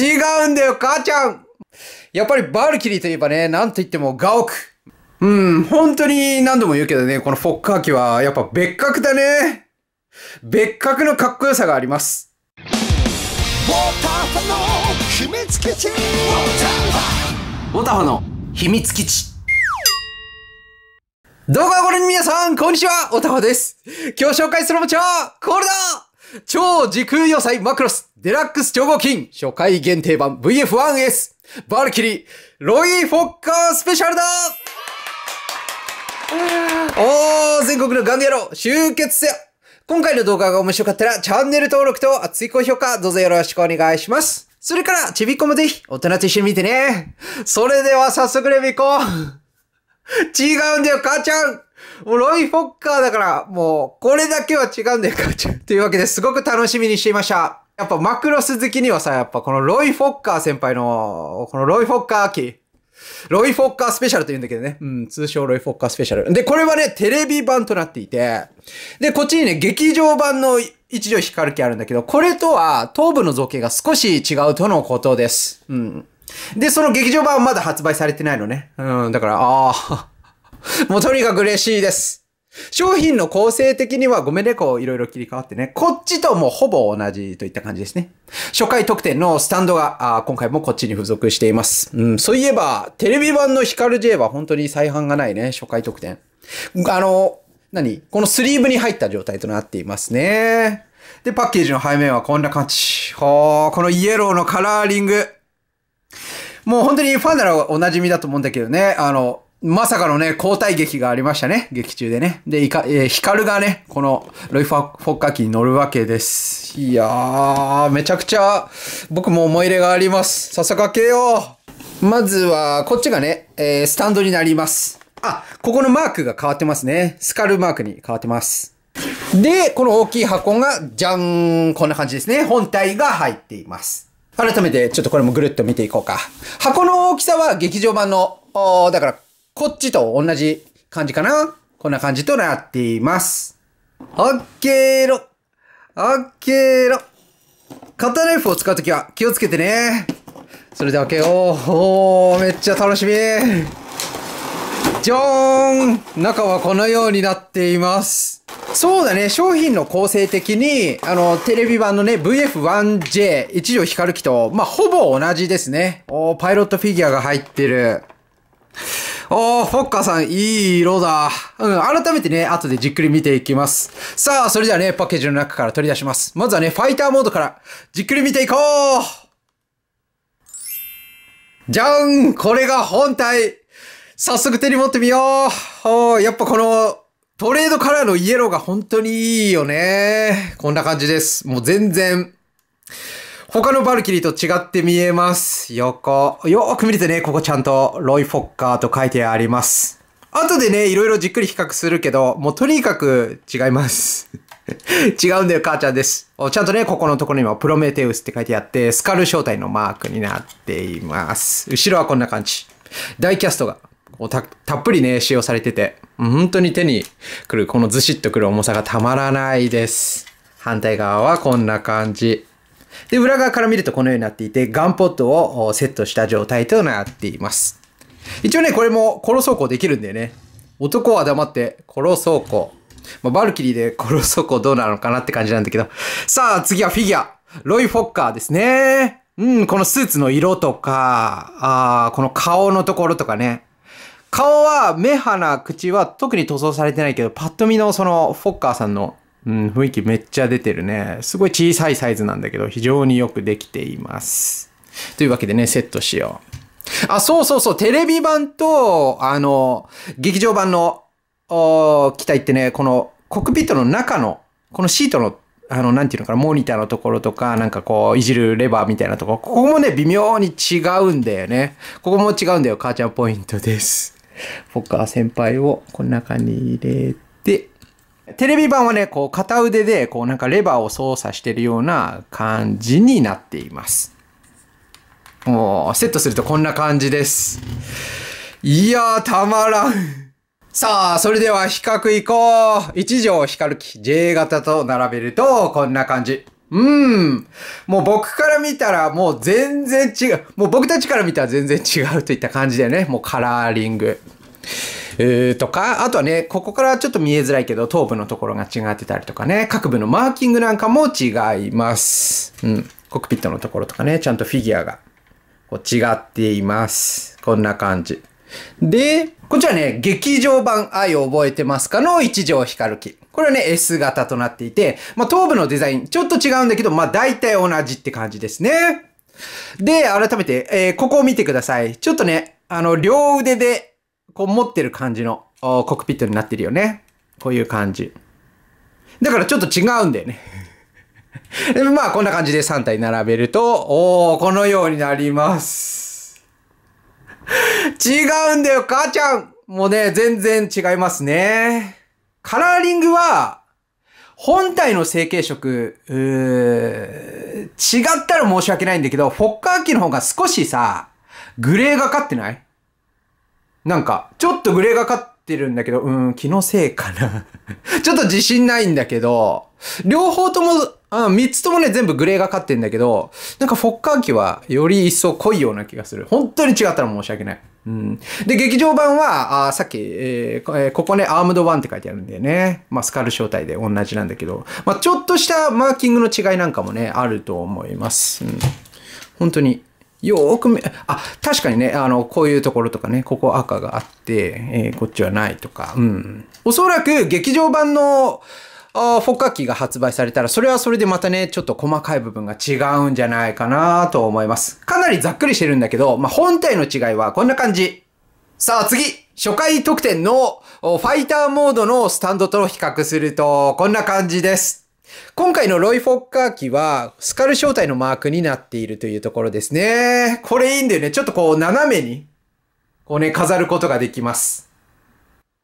違うんだよ、母ちゃんやっぱりバルキリーといえばね、なんといってもガオク。うん、本当に何度も言うけどね、このフォッカー機はやっぱ別格だね。別格のかっこよさがあります。ボタフの秘密基地動画をご覧の皆さん、こんにちは、おたほです。今日紹介するおもちゃは、これだ超時空要塞マクロスデラックス超合金初回限定版 VF1S バルキリーロイ・フォッカースペシャルだおー、全国のガンデロ集結せよ今回の動画が面白かったらチャンネル登録と熱い高評価どうぞよろしくお願いします。それから、ちびっこもぜひ、大人と一緒に見てね。それでは早速レビ行こう。違うんだよ、母ちゃんもうロイ・フォッカーだから、もう、これだけは違うんだよ、母ちというわけですごく楽しみにしていました。やっぱマクロス好きにはさ、やっぱこのロイ・フォッカー先輩の、このロイ・フォッカー秋、ロイ・フォッカースペシャルと言うんだけどね。うん、通称ロイ・フォッカースペシャル。で、これはね、テレビ版となっていて、で、こっちにね、劇場版の一条光る気あるんだけど、これとは、頭部の造形が少し違うとのことです。うん。で、その劇場版はまだ発売されてないのね。うん、だから、ああ、もうとにかく嬉しいです。商品の構成的にはごめんね、こういろいろ切り替わってね。こっちともうほぼ同じといった感じですね。初回特典のスタンドがあ今回もこっちに付属しています。うん、そういえば、テレビ版のヒカル J は本当に再販がないね、初回特典。あの、何このスリーブに入った状態となっていますね。で、パッケージの背面はこんな感じ。ほー、このイエローのカラーリング。もう本当にファンならお馴染みだと思うんだけどね。あの、まさかのね、交代劇がありましたね。劇中でね。で、いか、えー、ヒカルがね、この、ロイファ・フォッカー機に乗るわけです。いやー、めちゃくちゃ、僕も思い入れがあります。ささかけよう。まずは、こっちがね、えー、スタンドになります。あ、ここのマークが変わってますね。スカルマークに変わってます。で、この大きい箱が、じゃーん、こんな感じですね。本体が入っています。改めて、ちょっとこれもぐるっと見ていこうか。箱の大きさは劇場版の、おだから、こっちと同じ感じかなこんな感じとなっています。オッケーロオッケーロカッターナイフを使うときは気をつけてね。それでは開けよう。おー、めっちゃ楽しみ。じゃーん中はこのようになっています。そうだね、商品の構成的に、あの、テレビ版のね、VF1J、一条光る機と、まあ、ほぼ同じですね。おー、パイロットフィギュアが入ってる。おー、フォッカーさん、いい色だ。うん、改めてね、後でじっくり見ていきます。さあ、それではね、パッケージの中から取り出します。まずはね、ファイターモードから、じっくり見ていこうじゃんこれが本体早速手に持ってみようおー、やっぱこの、トレードカラーのイエローが本当にいいよね。こんな感じです。もう全然、他のバルキリーと違って見えます。横。よーく見るとね、ここちゃんとロイ・フォッカーと書いてあります。後でね、いろいろじっくり比較するけど、もうとにかく違います。違うんだよ、母ちゃんです。ちゃんとね、ここのところにはプロメテウスって書いてあって、スカル正体のマークになっています。後ろはこんな感じ。ダイキャストがたたっぷりね、使用されてて、本当に手にくる、このずしっとくる重さがたまらないです。反対側はこんな感じ。で、裏側から見るとこのようになっていて、ガンポットをセットした状態となっています。一応ね、これも殺そうこできるんだよね。男は黙って殺そうこ。う。まあ、バルキリーで殺そうこうどうなのかなって感じなんだけど。さあ、次はフィギュア。ロイ・フォッカーですね。うん、このスーツの色とか、ああ、この顔のところとかね。顔は、目、鼻、口は特に塗装されてないけど、パッと見のその、フォッカーさんのうん、雰囲気めっちゃ出てるね。すごい小さいサイズなんだけど、非常によくできています。というわけでね、セットしよう。あ、そうそうそう、テレビ版と、あの、劇場版の、お機体ってね、この、コックピットの中の、このシートの、あの、なんていうのかな、モニターのところとか、なんかこう、いじるレバーみたいなところ、ここもね、微妙に違うんだよね。ここも違うんだよ、母ちゃんポイントです。僕は先輩をこの中に入れて、テレビ版はね、こう片腕でこうなんかレバーを操作してるような感じになっています。もうセットするとこんな感じです。いやー、たまらん。さあ、それでは比較いこう。一条光る機 J 型と並べるとこんな感じ。うん。もう僕から見たらもう全然違う。もう僕たちから見たら全然違うといった感じだよね。もうカラーリング。えー、とか、あとはね、ここからちょっと見えづらいけど、頭部のところが違ってたりとかね、各部のマーキングなんかも違います。うん。コックピットのところとかね、ちゃんとフィギュアがこう違っています。こんな感じ。で、こちらね、劇場版愛を覚えてますかの一条光機。これはね、S 型となっていて、まあ、頭部のデザイン、ちょっと違うんだけど、まあ、大体同じって感じですね。で、改めて、えー、ここを見てください。ちょっとね、あの、両腕でこう持ってる感じのコックピットになってるよね。こういう感じ。だからちょっと違うんだよね。でまあこんな感じで3体並べると、おー、このようになります。違うんだよ、母ちゃんもうね、全然違いますね。カラーリングは、本体の成形色、うー違ったら申し訳ないんだけど、フォッカー機の方が少しさ、グレーがかってないなんか、ちょっとグレーがかってるんだけど、うん、気のせいかな ちょっと自信ないんだけど、両方とも、ん、三つともね、全部グレーがかってんだけど、なんかフォッカー機はより一層濃いような気がする。本当に違ったら申し訳ない。うん、で、劇場版は、あさっき、えー、ここね、アームドワンって書いてあるんだよね。まあ、スカル正体で同じなんだけど、まあ、ちょっとしたマーキングの違いなんかもね、あると思います。うん、本当によく見、あ、確かにね、あの、こういうところとかね、ここ赤があって、えー、こっちはないとか、うん。おそらく劇場版の、あフォッカ機が発売されたら、それはそれでまたね、ちょっと細かい部分が違うんじゃないかなと思います。かなりざっくりしてるんだけど、まあ、本体の違いはこんな感じ。さあ次初回特典のファイターモードのスタンドと比較すると、こんな感じです。今回のロイ・フォッカー機は、スカル正体のマークになっているというところですね。これいいんだよね。ちょっとこう、斜めに、こうね、飾ることができます。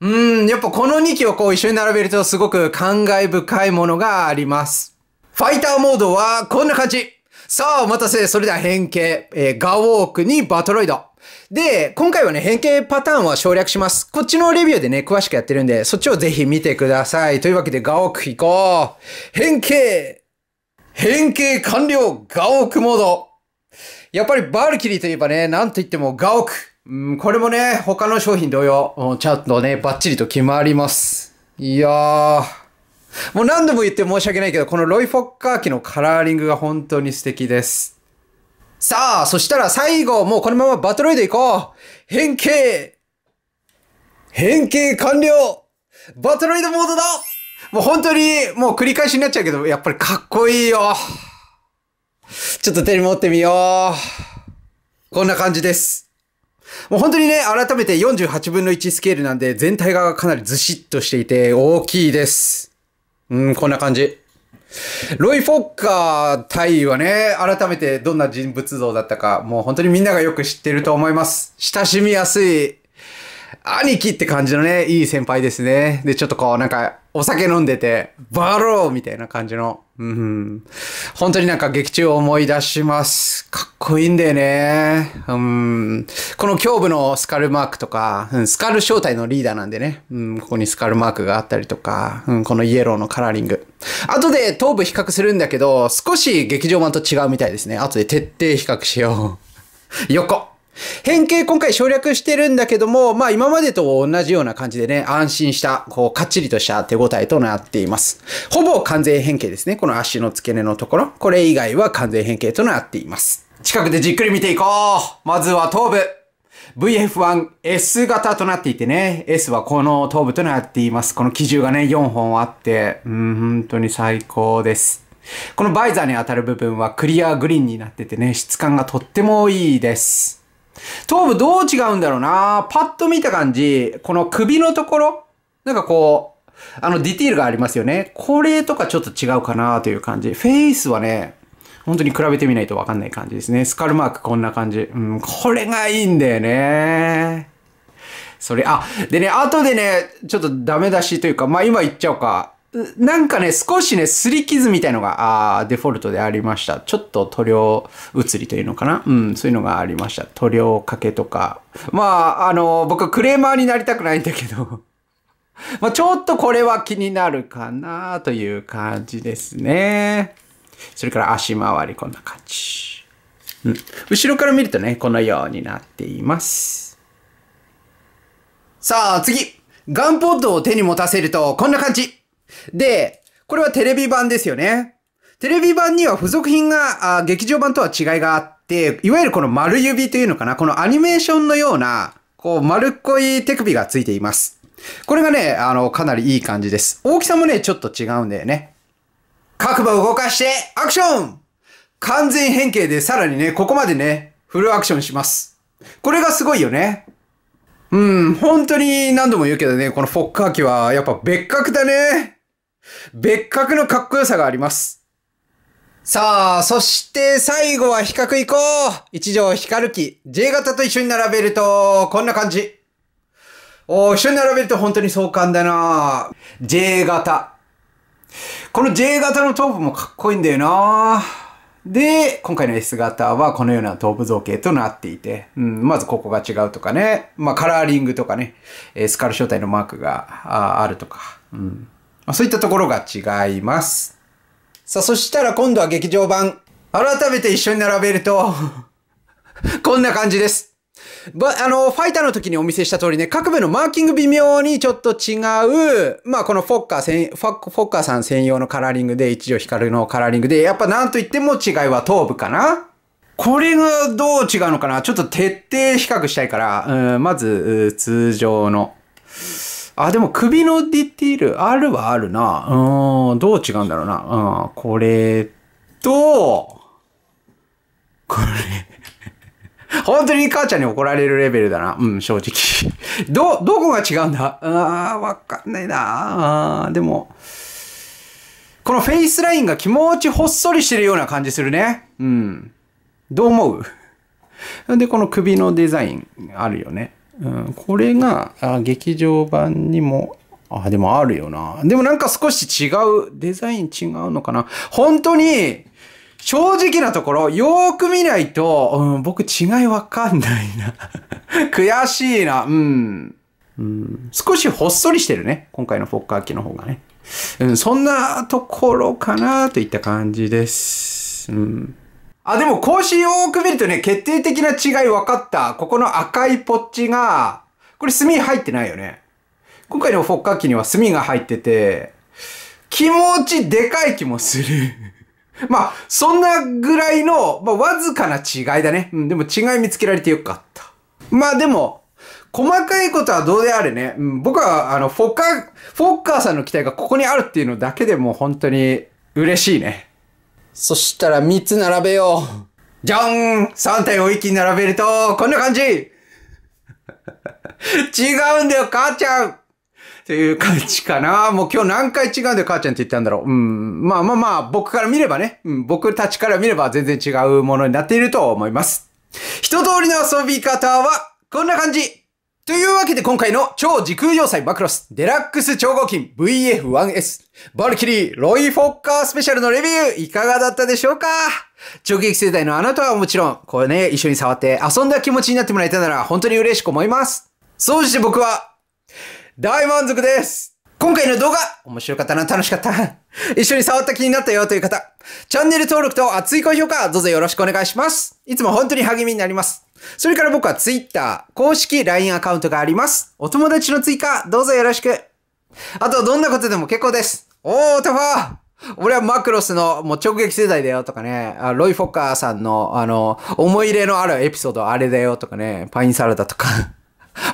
うん、やっぱこの2機をこう一緒に並べるとすごく感慨深いものがあります。ファイターモードはこんな感じ。さあ、お待たせ。それでは変形。えー、ガウォークにバトロイド。で、今回はね、変形パターンは省略します。こっちのレビューでね、詳しくやってるんで、そっちをぜひ見てください。というわけで、ガオク行こう変形変形完了ガオクモードやっぱりバルキリーといえばね、なんといってもガオクうん、これもね、他の商品同様、ちゃんとね、バッチリと決まります。いやー。もう何度も言って申し訳ないけど、このロイ・フォッカー機のカラーリングが本当に素敵です。さあ、そしたら最後、もうこのままバトロイド行こう変形変形完了バトロイドモードだもう本当に、もう繰り返しになっちゃうけど、やっぱりかっこいいよちょっと手に持ってみようこんな感じです。もう本当にね、改めて48分の1スケールなんで、全体がかなりずしっとしていて、大きいです。うん、こんな感じ。ロイ・フォッカー対はね、改めてどんな人物像だったか、もう本当にみんながよく知ってると思います。親しみやすい兄貴って感じのね、いい先輩ですね。で、ちょっとこう、なんか、お酒飲んでて、バローみたいな感じの。うん。本当になんか劇中を思い出します。かっこいいんだよね。うん。この胸部のスカルマークとか、うん、スカル正体のリーダーなんでね。うん、ここにスカルマークがあったりとか、うん、このイエローのカラーリング。後で頭部比較するんだけど、少し劇場版と違うみたいですね。後で徹底比較しよう。横変形今回省略してるんだけども、まあ今までと同じような感じでね、安心した、こう、かっちりとした手応えとなっています。ほぼ完全変形ですね。この足の付け根のところ。これ以外は完全変形となっています。近くでじっくり見ていこうまずは頭部 VF1S 型となっていてね、S はこの頭部となっています。この機銃がね、4本あって、うん、本当に最高です。このバイザーに当たる部分はクリアグリーンになっててね、質感がとってもいいです。頭部どう違うんだろうなパッと見た感じ、この首のところなんかこう、あのディティールがありますよね。これとかちょっと違うかなという感じ。フェイスはね、本当に比べてみないとわかんない感じですね。スカルマークこんな感じ。うん、これがいいんだよね。それ、あ、でね、後でね、ちょっとダメ出しというか、まあ今言っちゃおうか。なんかね、少しね、擦り傷みたいのが、ああ、デフォルトでありました。ちょっと塗料移りというのかなうん、そういうのがありました。塗料かけとか。まあ、あの、僕はクレーマーになりたくないんだけど まあ、ちょっとこれは気になるかなという感じですね。それから足回りこんな感じ。うん。後ろから見るとね、このようになっています。さあ、次ガンポッドを手に持たせると、こんな感じで、これはテレビ版ですよね。テレビ版には付属品が、あ劇場版とは違いがあって、いわゆるこの丸指というのかな、このアニメーションのような、こう丸っこい手首がついています。これがね、あの、かなりいい感じです。大きさもね、ちょっと違うんだよね。各馬を動かして、アクション完全変形でさらにね、ここまでね、フルアクションします。これがすごいよね。うん、本当に何度も言うけどね、このフォッカー機はやっぱ別格だね。別格のかっこよさがあります。さあ、そして最後は比較いこう一条光き J 型と一緒に並べると、こんな感じ。お一緒に並べると本当に壮観だな J 型。この J 型の頭部もかっこいいんだよなで、今回の S 型はこのような頭部造形となっていて、うん、まずここが違うとかね、まあカラーリングとかね、スカル正体のマークがあるとか、うんまあ、そういったところが違います。さあ、そしたら今度は劇場版。改めて一緒に並べると こんな感じです。ば、あの、ファイターの時にお見せした通りね、各部のマーキング微妙にちょっと違う、まあこのフォッカー専、フォッカーさん専用のカラーリングで、一条光のカラーリングで、やっぱなんといっても違いは頭部かなこれがどう違うのかなちょっと徹底比較したいから、うん、まず、通常の。あ、でも首のディティール、あるはあるな。うん、どう違うんだろうな。うん、これと、これ 本当に母ちゃんに怒られるレベルだな。うん、正直 ど、どこが違うんだあわかんないな。あでも、このフェイスラインが気持ちほっそりしてるような感じするね。うん。どう思う で、この首のデザインあるよね。うん、これがあ劇場版にもあ、でもあるよな。でもなんか少し違う、デザイン違うのかな。本当に、正直なところ、よーく見ないと、うん、僕違いわかんないな。悔しいな、うん、うん。少しほっそりしてるね。今回のフォッカー機の方がね。うん、そんなところかなといった感じです。うんあ、でも更新よーく見るとね、決定的な違い分かった。ここの赤いポッチが、これ墨入ってないよね。今回のフォッカー機には炭が入ってて、気持ちでかい気もする まあ、そんなぐらいの、まあ、わずかな違いだね。うん、でも違い見つけられてよかった。まあでも、細かいことはどうであれね。うん、僕は、あの、フォッカー、フォッカーさんの期待がここにあるっていうのだけでも本当に嬉しいね。そしたら3つ並べよう。じゃん !3 体を一気に並べると、こんな感じ 違うんだよ、母ちゃんっていう感じかな。もう今日何回違うんだよ、母ちゃんって言ったんだろう。うん。まあまあまあ、僕から見ればね。うん。僕たちから見れば全然違うものになっていると思います。一通りの遊び方は、こんな感じというわけで今回の超時空要塞バクロスデラックス超合金 VF1S バルキリーロイ・フォッカースペシャルのレビューいかがだったでしょうか直撃世代のあなたはもちろん、これね、一緒に触って遊んだ気持ちになってもらえたなら本当に嬉しく思います。そうして僕は、大満足です今回の動画、面白かったな、楽しかった。一緒に触った気になったよという方、チャンネル登録と熱い高評価、どうぞよろしくお願いします。いつも本当に励みになります。それから僕は Twitter、公式 LINE アカウントがあります。お友達の追加、どうぞよろしく。あと、はどんなことでも結構です。おー、タファー俺はマクロスのもう直撃世代だよとかね、あロイ・フォッカーさんのあの、思い入れのあるエピソードあれだよとかね、パインサラダとか。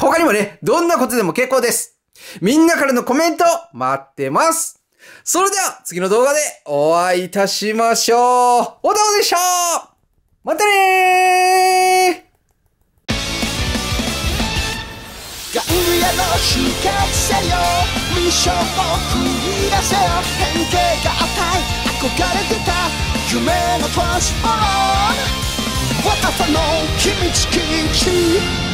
他にもね、どんなことでも結構です。みんなからのコメント待ってます。それでは次の動画でお会いいたしましょう。おどうでしょうまたねー冬への秘訣せよミッションを繰り出せよ変形が与え憧れてた夢のトランスフォーム私の君密き地